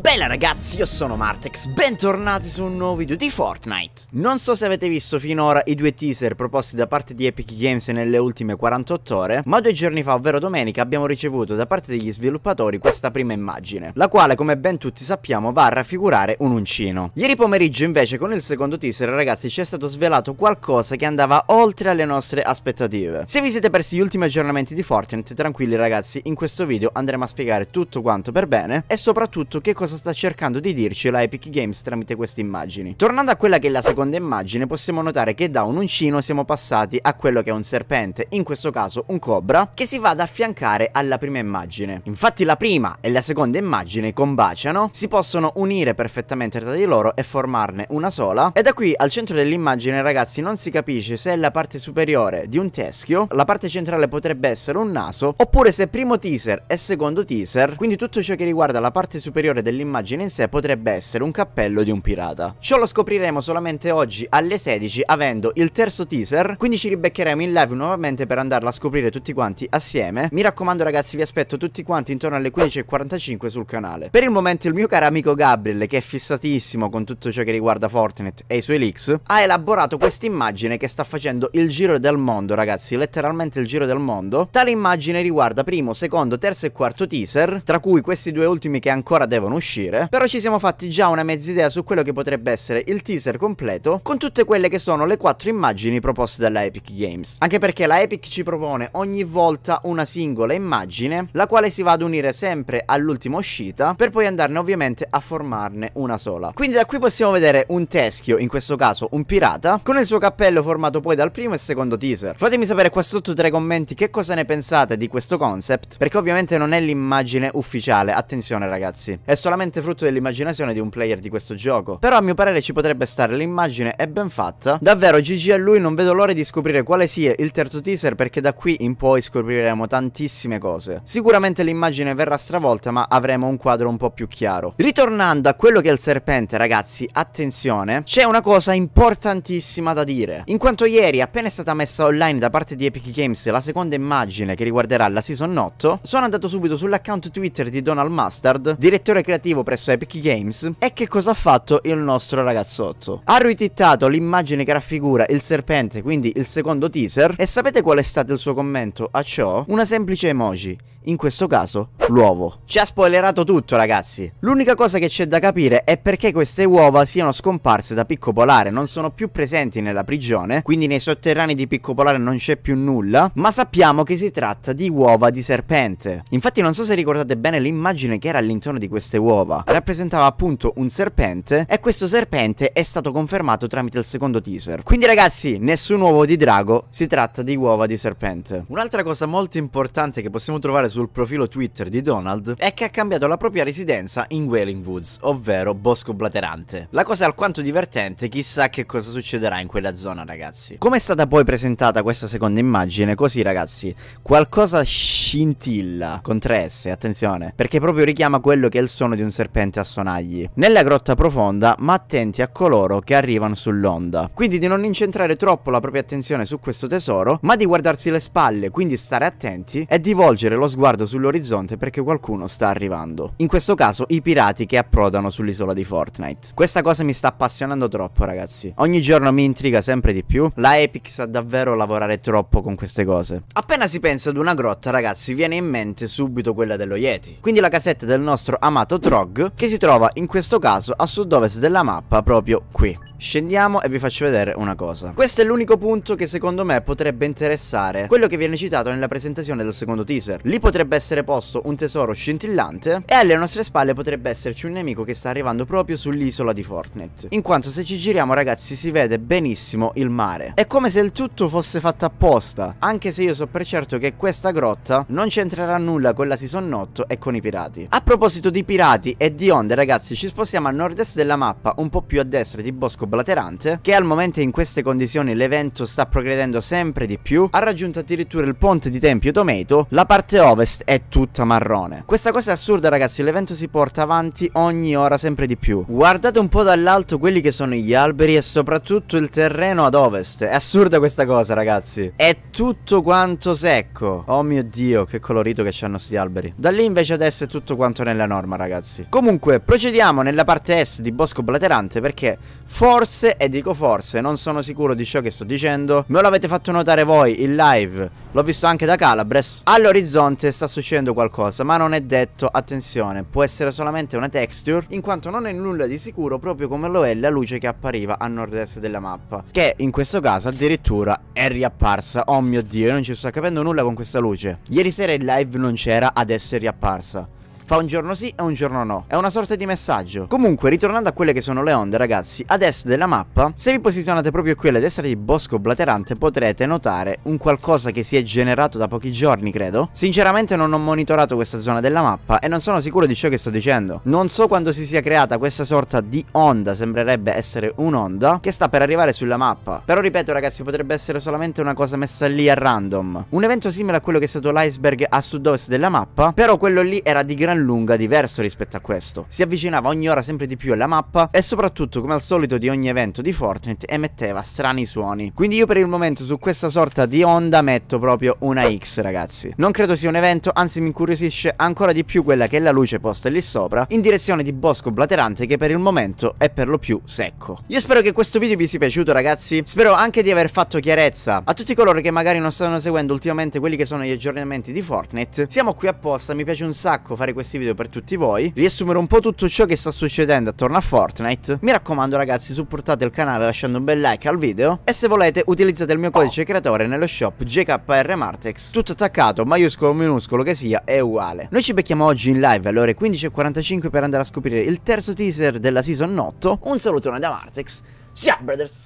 Bella ragazzi, io sono Martex, bentornati su un nuovo video di Fortnite Non so se avete visto finora i due teaser proposti da parte di Epic Games nelle ultime 48 ore Ma due giorni fa, ovvero domenica, abbiamo ricevuto da parte degli sviluppatori questa prima immagine La quale, come ben tutti sappiamo, va a raffigurare un uncino Ieri pomeriggio invece, con il secondo teaser, ragazzi, ci è stato svelato qualcosa che andava oltre alle nostre aspettative Se vi siete persi gli ultimi aggiornamenti di Fortnite, tranquilli ragazzi, in questo video andremo a spiegare tutto quanto per bene E soprattutto che cosa cosa sta cercando di dirci la Epic Games tramite queste immagini. Tornando a quella che è la seconda immagine, possiamo notare che da un uncino siamo passati a quello che è un serpente, in questo caso un cobra, che si va ad affiancare alla prima immagine. Infatti la prima e la seconda immagine combaciano, si possono unire perfettamente tra di loro e formarne una sola, e da qui al centro dell'immagine ragazzi non si capisce se è la parte superiore di un teschio, la parte centrale potrebbe essere un naso, oppure se primo teaser e secondo teaser, quindi tutto ciò che riguarda la parte superiore dell'immagine l'immagine in sé potrebbe essere un cappello di un pirata. Ciò lo scopriremo solamente oggi alle 16 avendo il terzo teaser, quindi ci ribeccheremo in live nuovamente per andarla a scoprire tutti quanti assieme. Mi raccomando ragazzi vi aspetto tutti quanti intorno alle 15.45 sul canale. Per il momento il mio caro amico Gabriel che è fissatissimo con tutto ciò che riguarda Fortnite e i suoi leaks ha elaborato questa immagine che sta facendo il giro del mondo ragazzi, letteralmente il giro del mondo. Tale immagine riguarda primo, secondo, terzo e quarto teaser, tra cui questi due ultimi che ancora devono uscire, però ci siamo fatti già una mezza idea su quello che potrebbe essere il teaser completo con tutte quelle che sono le quattro immagini proposte dalla Epic Games. Anche perché la Epic ci propone ogni volta una singola immagine, la quale si va ad unire sempre all'ultima uscita per poi andarne ovviamente a formarne una sola. Quindi da qui possiamo vedere un teschio, in questo caso un pirata, con il suo cappello formato poi dal primo e secondo teaser. Fatemi sapere qua sotto tra i commenti che cosa ne pensate di questo concept, perché ovviamente non è l'immagine ufficiale, attenzione ragazzi. È solo solamente frutto dell'immaginazione di un player di questo gioco. Però a mio parere ci potrebbe stare l'immagine è ben fatta. Davvero GG a lui non vedo l'ora di scoprire quale sia il terzo teaser perché da qui in poi scopriremo tantissime cose. Sicuramente l'immagine verrà stravolta ma avremo un quadro un po' più chiaro. Ritornando a quello che è il serpente ragazzi, attenzione, c'è una cosa importantissima da dire. In quanto ieri appena è stata messa online da parte di Epic Games la seconda immagine che riguarderà la season 8, sono andato subito sull'account Twitter di Donald Mustard, direttore creativo negativo presso Epic Games è che cosa ha fatto il nostro ragazzotto. Ha ritwittato l'immagine che raffigura il serpente, quindi il secondo teaser, e sapete qual è stato il suo commento a ciò? Una semplice emoji, in questo caso l'uovo. Ci ha spoilerato tutto ragazzi. L'unica cosa che c'è da capire è perché queste uova siano scomparse da Picco Polare, non sono più presenti nella prigione, quindi nei sotterranei di Picco Polare non c'è più nulla, ma sappiamo che si tratta di uova di serpente. Infatti non so se ricordate bene l'immagine che era all'interno di queste uova uova. Rappresentava appunto un serpente e questo serpente è stato confermato tramite il secondo teaser. Quindi ragazzi, nessun uovo di drago, si tratta di uova di serpente. Un'altra cosa molto importante che possiamo trovare sul profilo Twitter di Donald è che ha cambiato la propria residenza in Wailing Woods, ovvero Bosco Blaterante. La cosa è alquanto divertente, chissà che cosa succederà in quella zona ragazzi. Come è stata poi presentata questa seconda immagine? Così ragazzi, qualcosa scintilla con 3S, attenzione, perché proprio richiama quello che è il suono di di un serpente a sonagli. Nella grotta profonda, ma attenti a coloro che arrivano sull'onda. Quindi di non incentrare troppo la propria attenzione su questo tesoro, ma di guardarsi le spalle, quindi stare attenti e di volgere lo sguardo sull'orizzonte perché qualcuno sta arrivando. In questo caso i pirati che approdano sull'isola di Fortnite. Questa cosa mi sta appassionando troppo, ragazzi. Ogni giorno mi intriga sempre di più. La Epic sa davvero lavorare troppo con queste cose. Appena si pensa ad una grotta, ragazzi, viene in mente subito quella dello Yeti. Quindi la casetta del nostro amato Trog che si trova in questo caso a sud-ovest della mappa proprio qui. Scendiamo e vi faccio vedere una cosa. Questo è l'unico punto che secondo me potrebbe interessare quello che viene citato nella presentazione del secondo teaser. Lì potrebbe essere posto un tesoro scintillante e alle nostre spalle potrebbe esserci un nemico che sta arrivando proprio sull'isola di Fortnite. In quanto se ci giriamo ragazzi si vede benissimo il mare. È come se il tutto fosse fatto apposta, anche se io so per certo che questa grotta non c'entrerà nulla con la season 8 e con i pirati. A proposito di pirati, Arrivati e di onde ragazzi ci spostiamo a nord-est della mappa, un po' più a destra di Bosco Blaterante, che al momento in queste condizioni l'evento sta progredendo sempre di più, ha raggiunto addirittura il ponte di Tempio Tomato, la parte ovest è tutta marrone. Questa cosa è assurda ragazzi, l'evento si porta avanti ogni ora sempre di più. Guardate un po' dall'alto quelli che sono gli alberi e soprattutto il terreno ad ovest, è assurda questa cosa ragazzi. È tutto quanto secco. Oh mio dio, che colorito che hanno sti alberi. Da lì invece adesso è tutto quanto nella norma ragazzi ragazzi. Comunque, procediamo nella parte est di Bosco Blaterante perché forse, e dico forse, non sono sicuro di ciò che sto dicendo, me l'avete fatto notare voi in live, l'ho visto anche da Calabres, all'orizzonte sta succedendo qualcosa, ma non è detto, attenzione, può essere solamente una texture, in quanto non è nulla di sicuro proprio come lo è la luce che appariva a nord-est della mappa, che in questo caso addirittura è riapparsa, oh mio dio, io non ci sto capendo nulla con questa luce. Ieri sera in live non c'era, adesso è riapparsa. Fa un giorno sì e un giorno no. È una sorta di messaggio. Comunque, ritornando a quelle che sono le onde, ragazzi, ad est della mappa, se vi posizionate proprio qui alla destra di Bosco Blaterante, potrete notare un qualcosa che si è generato da pochi giorni, credo. Sinceramente non ho monitorato questa zona della mappa e non sono sicuro di ciò che sto dicendo. Non so quando si sia creata questa sorta di onda, sembrerebbe essere un'onda, che sta per arrivare sulla mappa. Però ripeto, ragazzi, potrebbe essere solamente una cosa messa lì a random. Un evento simile a quello che è stato l'iceberg a sud-ovest della mappa, però quello lì era di gran gran lunga diverso rispetto a questo. Si avvicinava ogni ora sempre di più alla mappa e soprattutto come al solito di ogni evento di Fortnite emetteva strani suoni. Quindi io per il momento su questa sorta di onda metto proprio una X ragazzi. Non credo sia un evento, anzi mi incuriosisce ancora di più quella che è la luce posta lì sopra in direzione di bosco blaterante che per il momento è per lo più secco. Io spero che questo video vi sia piaciuto ragazzi, spero anche di aver fatto chiarezza a tutti coloro che magari non stanno seguendo ultimamente quelli che sono gli aggiornamenti di Fortnite. Siamo qui apposta, mi piace un sacco fare questi questi video per tutti voi Riassumere un po' tutto ciò che sta succedendo attorno a Fortnite Mi raccomando ragazzi supportate il canale lasciando un bel like al video E se volete utilizzate il mio codice creatore nello shop JKR Martex Tutto attaccato, maiuscolo o minuscolo che sia, è uguale Noi ci becchiamo oggi in live alle ore 15.45 per andare a scoprire il terzo teaser della season 8 Un salutone da Martex Ciao brothers